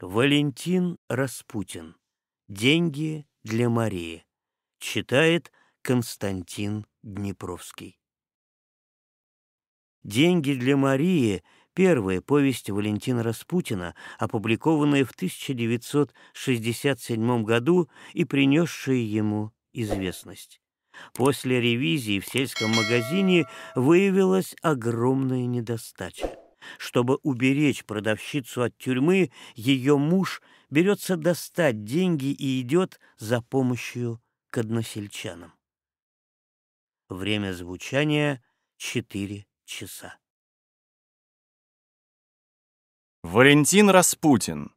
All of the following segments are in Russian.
Валентин Распутин. Деньги для Марии. Читает Константин Днепровский. «Деньги для Марии» — первая повесть Валентина Распутина, опубликованная в 1967 году и принесшая ему известность. После ревизии в сельском магазине выявилась огромная недостача. Чтобы уберечь продавщицу от тюрьмы, ее муж берется достать деньги и идет за помощью к односельчанам. Время звучания — четыре часа. Валентин Распутин.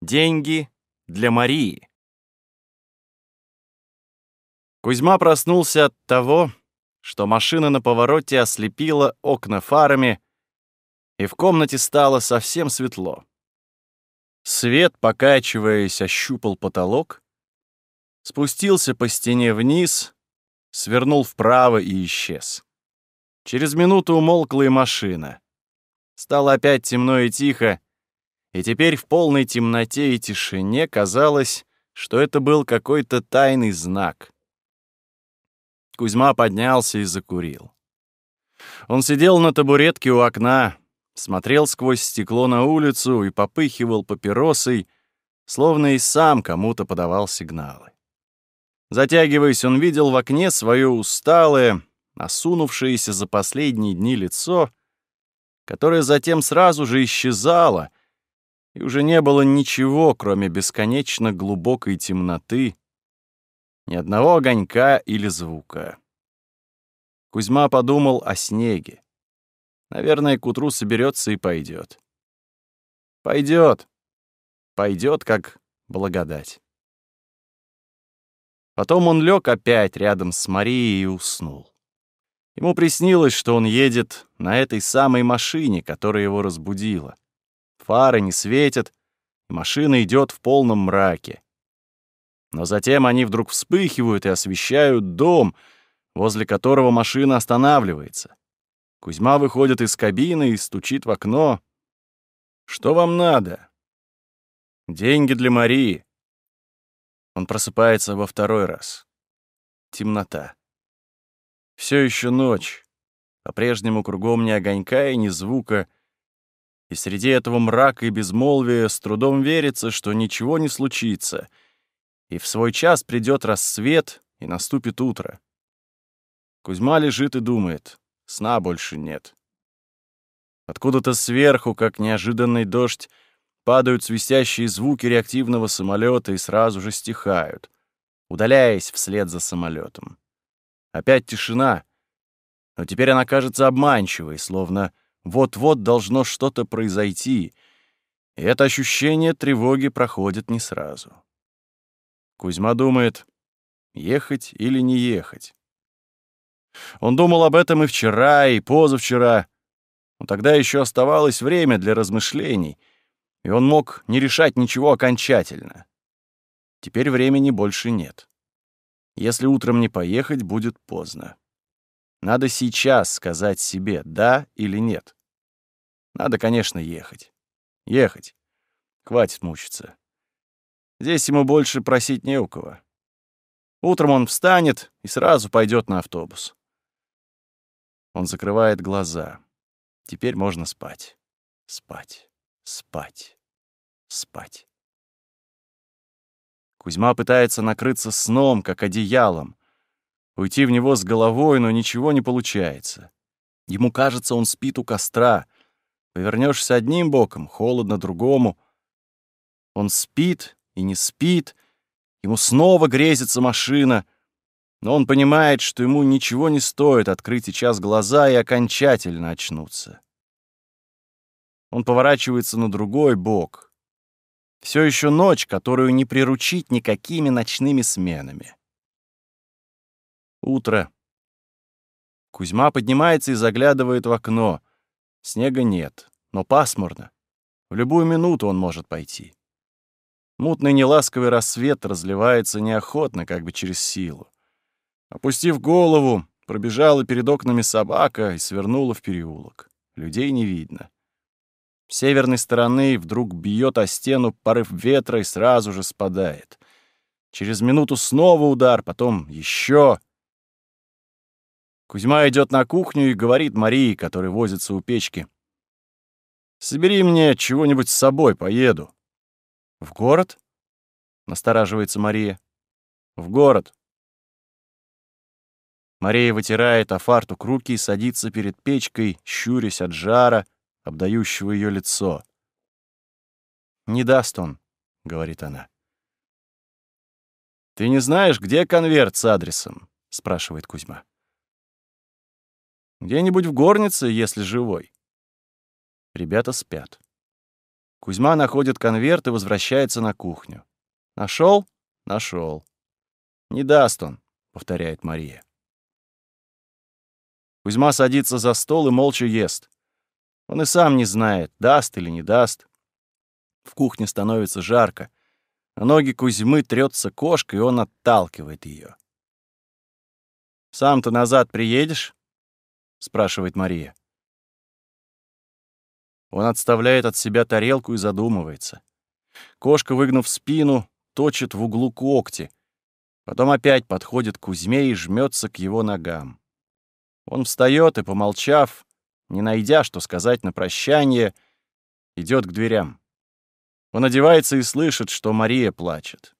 Деньги для Марии. Кузьма проснулся от того, что машина на повороте ослепила окна фарами, и в комнате стало совсем светло. Свет, покачиваясь, ощупал потолок, спустился по стене вниз, свернул вправо и исчез. Через минуту умолкла и машина. Стало опять темно и тихо, и теперь в полной темноте и тишине казалось, что это был какой-то тайный знак. Кузьма поднялся и закурил. Он сидел на табуретке у окна, смотрел сквозь стекло на улицу и попыхивал папиросой, словно и сам кому-то подавал сигналы. Затягиваясь, он видел в окне свое усталое, осунувшееся за последние дни лицо, которое затем сразу же исчезало, и уже не было ничего, кроме бесконечно глубокой темноты, ни одного огонька или звука. Кузьма подумал о снеге. Наверное, к утру соберется и пойдет. Пойдет. Пойдет, как благодать. Потом он лег опять рядом с Марией и уснул. Ему приснилось, что он едет на этой самой машине, которая его разбудила. Фары не светят, и машина идет в полном мраке. Но затем они вдруг вспыхивают и освещают дом, возле которого машина останавливается. Кузьма выходит из кабины и стучит в окно. «Что вам надо?» «Деньги для Марии». Он просыпается во второй раз. Темнота. Все еще ночь. По-прежнему кругом ни огонька и ни звука. И среди этого мрака и безмолвия с трудом верится, что ничего не случится. И в свой час придет рассвет, и наступит утро. Кузьма лежит и думает. Сна больше нет. Откуда-то сверху, как неожиданный дождь, падают свистящие звуки реактивного самолета и сразу же стихают, удаляясь вслед за самолетом. Опять тишина, но теперь она кажется обманчивой, словно вот-вот должно что-то произойти, и это ощущение тревоги проходит не сразу. Кузьма думает, ехать или не ехать. Он думал об этом и вчера, и позавчера. Но тогда еще оставалось время для размышлений, и он мог не решать ничего окончательно. Теперь времени больше нет. Если утром не поехать, будет поздно. Надо сейчас сказать себе, да или нет. Надо, конечно, ехать. Ехать. Хватит мучиться. Здесь ему больше просить не у кого. Утром он встанет и сразу пойдет на автобус. Он закрывает глаза. Теперь можно спать. Спать. Спать. Спать. Кузьма пытается накрыться сном, как одеялом. Уйти в него с головой, но ничего не получается. Ему кажется, он спит у костра. Повернешься одним боком, холодно другому. Он спит и не спит. Ему снова грезится машина — но он понимает, что ему ничего не стоит открыть сейчас глаза и окончательно очнуться. Он поворачивается на другой бок. Все еще ночь, которую не приручить никакими ночными сменами. Утро. Кузьма поднимается и заглядывает в окно. Снега нет, но пасмурно. В любую минуту он может пойти. Мутный неласковый рассвет разливается неохотно, как бы через силу. Опустив голову, пробежала перед окнами собака и свернула в переулок. Людей не видно. С северной стороны вдруг бьет о стену порыв ветра и сразу же спадает. Через минуту снова удар, потом еще. Кузьма идет на кухню и говорит Марии, которая возится у печки. «Собери мне чего-нибудь с собой, поеду». «В город?» — настораживается Мария. «В город. Мария вытирает о фартук руки и садится перед печкой, щурясь от жара, обдающего ее лицо. «Не даст он», — говорит она. «Ты не знаешь, где конверт с адресом?» — спрашивает Кузьма. «Где-нибудь в горнице, если живой». Ребята спят. Кузьма находит конверт и возвращается на кухню. Нашел? Нашел. «Не даст он», — повторяет Мария. Кузьма садится за стол и молча ест. Он и сам не знает, даст или не даст. В кухне становится жарко. А ноги Кузьмы трется кошка, и он отталкивает ее. «Сам-то назад приедешь?» — спрашивает Мария. Он отставляет от себя тарелку и задумывается. Кошка, выгнув спину, точит в углу когти. Потом опять подходит к Кузьме и жмется к его ногам. Он встает и, помолчав, не найдя, что сказать на прощание, идет к дверям. Он одевается и слышит, что Мария плачет.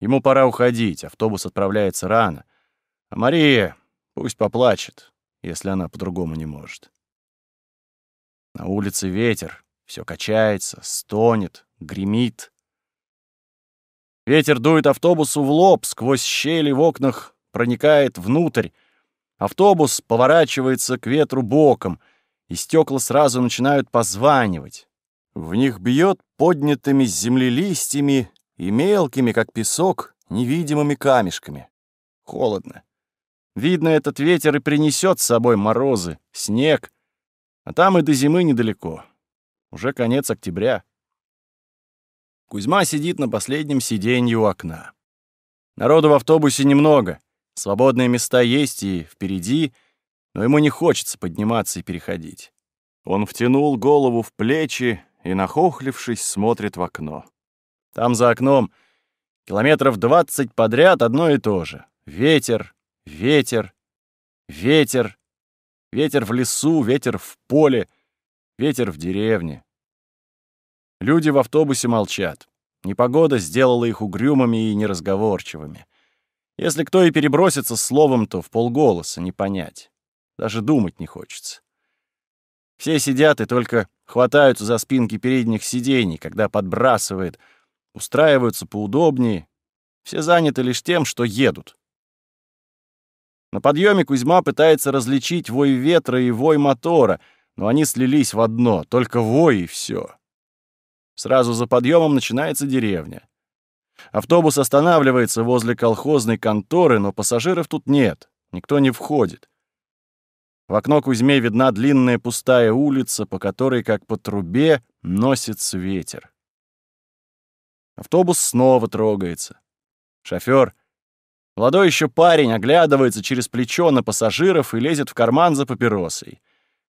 Ему пора уходить, автобус отправляется рано. А Мария пусть поплачет, если она по-другому не может. На улице ветер, все качается, стонет, гремит. Ветер дует автобусу в лоб, сквозь щели в окнах проникает внутрь, Автобус поворачивается к ветру боком, и стекла сразу начинают позванивать. В них бьет поднятыми с земли листьями и мелкими, как песок, невидимыми камешками. Холодно. Видно, этот ветер и принесет с собой морозы, снег, а там и до зимы недалеко. Уже конец октября. Кузьма сидит на последнем сиденье у окна. Народу в автобусе немного — Свободные места есть и впереди, но ему не хочется подниматься и переходить. Он втянул голову в плечи и, нахохлившись, смотрит в окно. Там за окном километров двадцать подряд одно и то же. Ветер, ветер, ветер, ветер в лесу, ветер в поле, ветер в деревне. Люди в автобусе молчат. Непогода сделала их угрюмыми и неразговорчивыми. Если кто и перебросится словом, то в полголоса не понять. Даже думать не хочется. Все сидят и только хватаются за спинки передних сидений, когда подбрасывает, устраиваются поудобнее. Все заняты лишь тем, что едут. На подъеме Кузьма пытается различить вой ветра и вой мотора, но они слились в одно, только вой и все. Сразу за подъемом начинается деревня. Автобус останавливается возле колхозной конторы, но пассажиров тут нет, никто не входит. В окно Кузьме видна длинная пустая улица, по которой, как по трубе, носится ветер. Автобус снова трогается. Шофёр, молодой еще парень, оглядывается через плечо на пассажиров и лезет в карман за папиросой.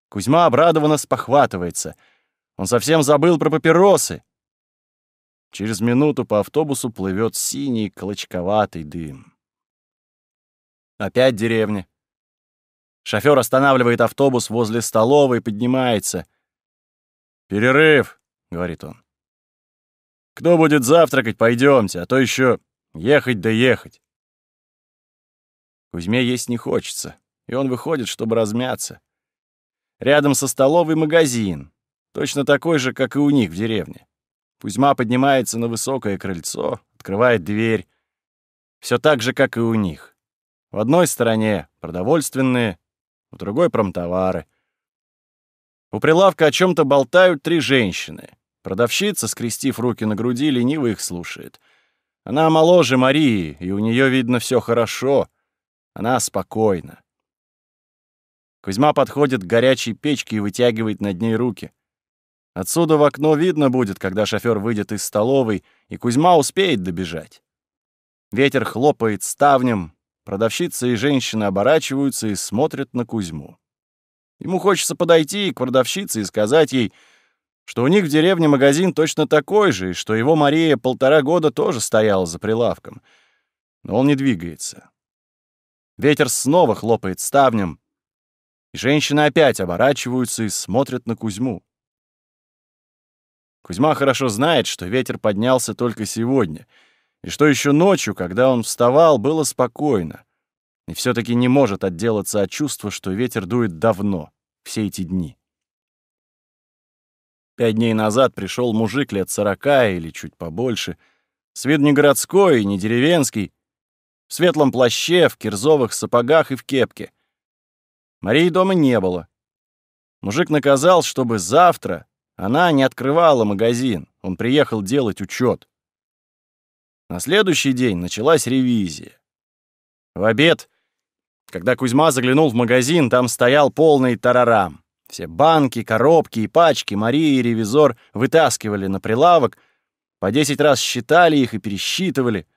Кузьма обрадованно спохватывается. Он совсем забыл про папиросы. Через минуту по автобусу плывет синий клочковатый дым. Опять деревня. Шофер останавливает автобус возле столовой и поднимается. «Перерыв», — говорит он. «Кто будет завтракать, пойдемте, а то еще ехать да ехать». Кузьме есть не хочется, и он выходит, чтобы размяться. Рядом со столовой магазин, точно такой же, как и у них в деревне. Кузьма поднимается на высокое крыльцо, открывает дверь. Все так же, как и у них. В одной стороне продовольственные, в другой — промтовары. У прилавка о чем то болтают три женщины. Продавщица, скрестив руки на груди, лениво их слушает. Она моложе Марии, и у нее видно все хорошо. Она спокойна. Кузьма подходит к горячей печке и вытягивает над ней руки. Отсюда в окно видно будет, когда шофер выйдет из столовой, и Кузьма успеет добежать. Ветер хлопает ставнем, продавщица и женщина оборачиваются и смотрят на Кузьму. Ему хочется подойти к продавщице и сказать ей, что у них в деревне магазин точно такой же, и что его Мария полтора года тоже стояла за прилавком. Но он не двигается. Ветер снова хлопает ставнем, и женщины опять оборачиваются и смотрят на Кузьму. Кузьма хорошо знает, что ветер поднялся только сегодня, и что еще ночью, когда он вставал, было спокойно, и все таки не может отделаться от чувства, что ветер дует давно, все эти дни. Пять дней назад пришел мужик лет сорока или чуть побольше, с виду не городской, не деревенский, в светлом плаще, в кирзовых сапогах и в кепке. Марии дома не было. Мужик наказал, чтобы завтра, она не открывала магазин, он приехал делать учет. На следующий день началась ревизия. В обед, когда Кузьма заглянул в магазин, там стоял полный тарарам. Все банки, коробки и пачки Мария и ревизор вытаскивали на прилавок, по десять раз считали их и пересчитывали.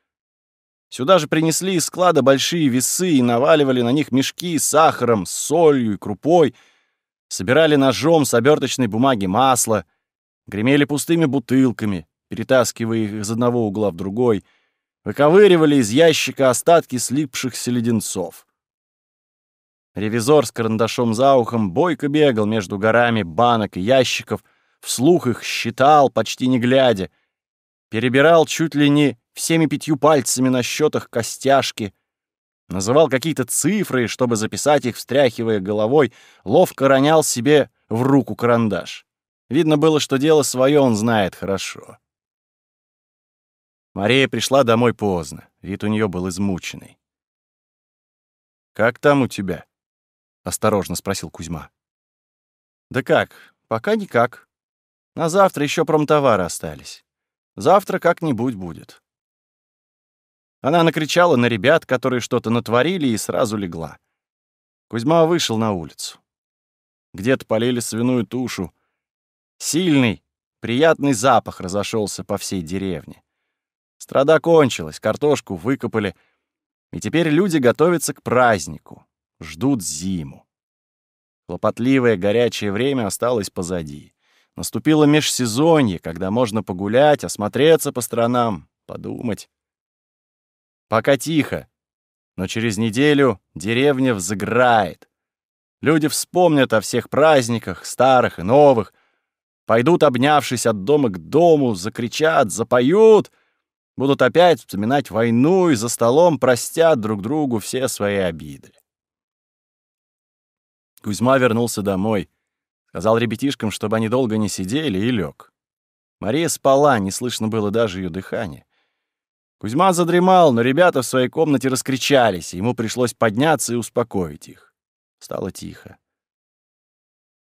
Сюда же принесли из склада большие весы и наваливали на них мешки с сахаром, солью и крупой — собирали ножом с оберточной бумаги масло, гремели пустыми бутылками, перетаскивая их из одного угла в другой, выковыривали из ящика остатки слипшихся леденцов. Ревизор с карандашом за ухом бойко бегал между горами банок и ящиков, вслух их считал, почти не глядя, перебирал чуть ли не всеми пятью пальцами на счетах костяшки — называл какие-то цифры, чтобы записать их, встряхивая головой, ловко ронял себе в руку карандаш. Видно было, что дело свое он знает хорошо. Мария пришла домой поздно. Вид у нее был измученный. «Как там у тебя?» — осторожно спросил Кузьма. «Да как? Пока никак. На завтра еще промтовары остались. Завтра как-нибудь будет». Она накричала на ребят, которые что-то натворили, и сразу легла. Кузьма вышел на улицу. Где-то полили свиную тушу. Сильный, приятный запах разошелся по всей деревне. Страда кончилась, картошку выкопали, и теперь люди готовятся к празднику, ждут зиму. Хлопотливое горячее время осталось позади. Наступило межсезонье, когда можно погулять, осмотреться по сторонам, подумать. Пока тихо. Но через неделю деревня взыграет. Люди вспомнят о всех праздниках, старых и новых, пойдут, обнявшись от дома к дому, закричат, запоют, будут опять вспоминать войну и за столом простят друг другу все свои обиды. Кузьма вернулся домой, сказал ребятишкам, чтобы они долго не сидели, и лег. Мария спала, не слышно было даже ее дыхания. Кузьма задремал, но ребята в своей комнате раскричались, и ему пришлось подняться и успокоить их. Стало тихо.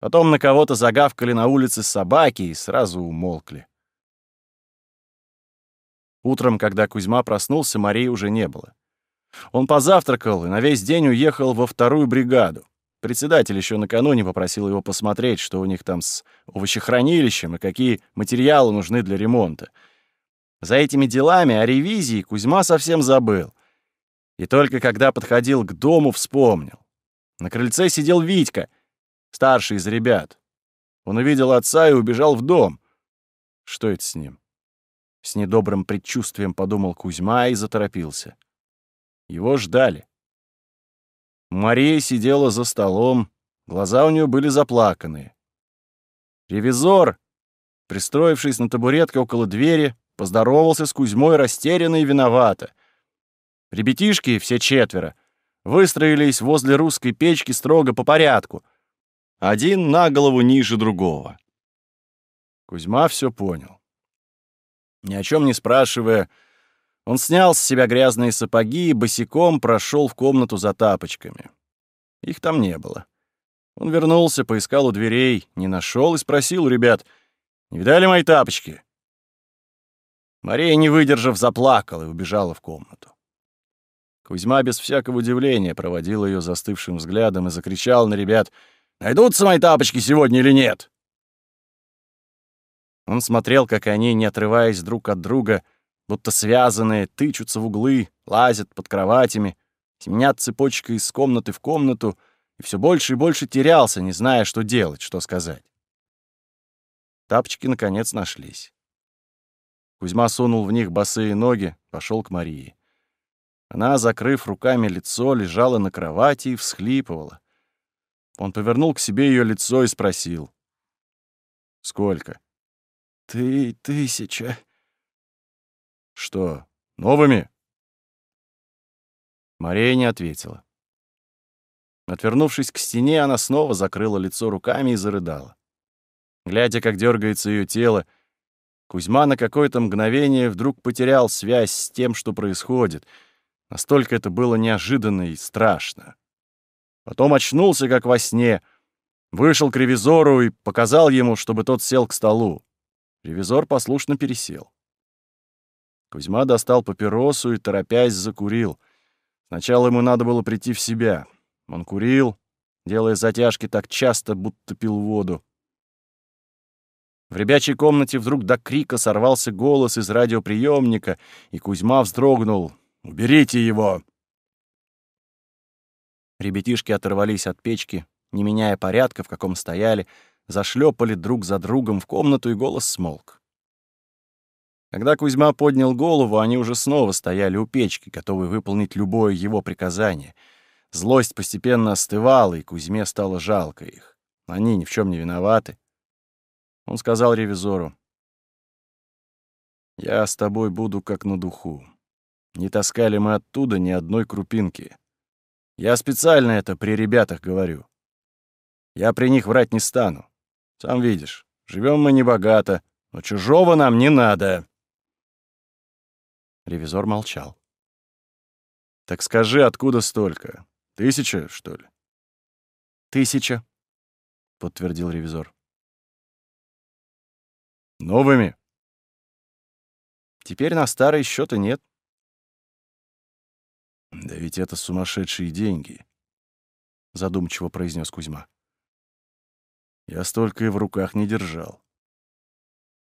Потом на кого-то загавкали на улице собаки и сразу умолкли. Утром, когда Кузьма проснулся, Марии уже не было. Он позавтракал и на весь день уехал во вторую бригаду. Председатель еще накануне попросил его посмотреть, что у них там с овощехранилищем и какие материалы нужны для ремонта — за этими делами о ревизии Кузьма совсем забыл. И только когда подходил к дому, вспомнил. На крыльце сидел Витька, старший из ребят. Он увидел отца и убежал в дом. Что это с ним? С недобрым предчувствием подумал Кузьма и заторопился. Его ждали. Мария сидела за столом, глаза у нее были заплаканы. Ревизор, пристроившись на табуретке около двери, Поздоровался с Кузьмой растерянно и виновато. Ребятишки, все четверо, выстроились возле русской печки строго по порядку. Один на голову ниже другого. Кузьма все понял. Ни о чем не спрашивая, он снял с себя грязные сапоги и босиком прошел в комнату за тапочками. Их там не было. Он вернулся, поискал у дверей, не нашел и спросил у ребят, «Не видали мои тапочки?» Мария, не выдержав, заплакала и убежала в комнату. Кузьма без всякого удивления проводил ее застывшим взглядом и закричал на ребят «Найдутся мои тапочки сегодня или нет?» Он смотрел, как они, не отрываясь друг от друга, будто связанные, тычутся в углы, лазят под кроватями, сменят цепочкой из комнаты в комнату и все больше и больше терялся, не зная, что делать, что сказать. Тапочки, наконец, нашлись. Кузьма сунул в них босые ноги, пошел к Марии. Она, закрыв руками лицо, лежала на кровати и всхлипывала. Он повернул к себе ее лицо и спросил. «Сколько?» «Ты тысяча». «Что, новыми?» Мария не ответила. Отвернувшись к стене, она снова закрыла лицо руками и зарыдала. Глядя, как дергается ее тело, Кузьма на какое-то мгновение вдруг потерял связь с тем, что происходит. Настолько это было неожиданно и страшно. Потом очнулся, как во сне, вышел к ревизору и показал ему, чтобы тот сел к столу. Ревизор послушно пересел. Кузьма достал папиросу и, торопясь, закурил. Сначала ему надо было прийти в себя. Он курил, делая затяжки так часто, будто пил воду. В ребячей комнате вдруг до крика сорвался голос из радиоприемника, и Кузьма вздрогнул. «Уберите его!» Ребятишки оторвались от печки, не меняя порядка, в каком стояли, зашлепали друг за другом в комнату, и голос смолк. Когда Кузьма поднял голову, они уже снова стояли у печки, готовые выполнить любое его приказание. Злость постепенно остывала, и Кузьме стало жалко их. Они ни в чем не виноваты. Он сказал ревизору, «Я с тобой буду как на духу. Не таскали мы оттуда ни одной крупинки. Я специально это при ребятах говорю. Я при них врать не стану. Сам видишь, живем мы небогато, но чужого нам не надо». Ревизор молчал. «Так скажи, откуда столько? Тысяча, что ли?» «Тысяча», — подтвердил ревизор. Новыми. Теперь на старые счеты нет. Да ведь это сумасшедшие деньги, задумчиво произнес Кузьма. Я столько и в руках не держал.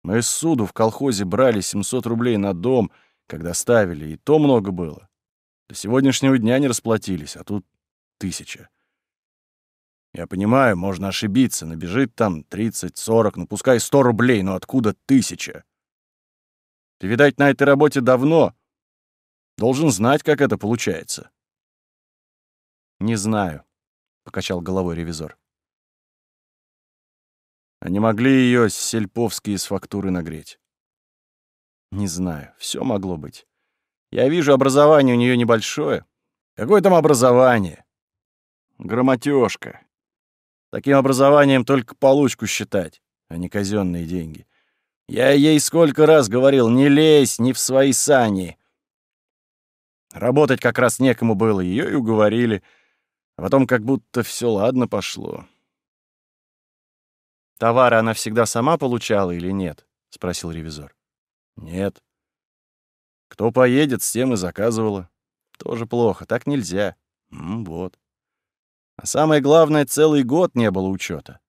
Мы с суду в колхозе брали 700 рублей на дом, когда ставили, и то много было. До сегодняшнего дня не расплатились, а тут тысяча. Я понимаю, можно ошибиться, набежит там 30-40, ну пускай 100 рублей, но откуда тысяча? Ты, видать, на этой работе давно. Должен знать, как это получается. Не знаю, — покачал головой ревизор. Они а могли ее сельповские с фактуры нагреть. Не знаю, все могло быть. Я вижу, образование у нее небольшое. Какое там образование? Грамотёжка. Таким образованием только получку считать, а не казенные деньги. Я ей сколько раз говорил, не лезь не в свои сани. Работать как раз некому было, ее и уговорили. А потом как будто все ладно пошло. «Товары она всегда сама получала или нет?» — спросил ревизор. «Нет. Кто поедет, с тем и заказывала. Тоже плохо, так нельзя. М -м, вот. А самое главное, целый год не было учета.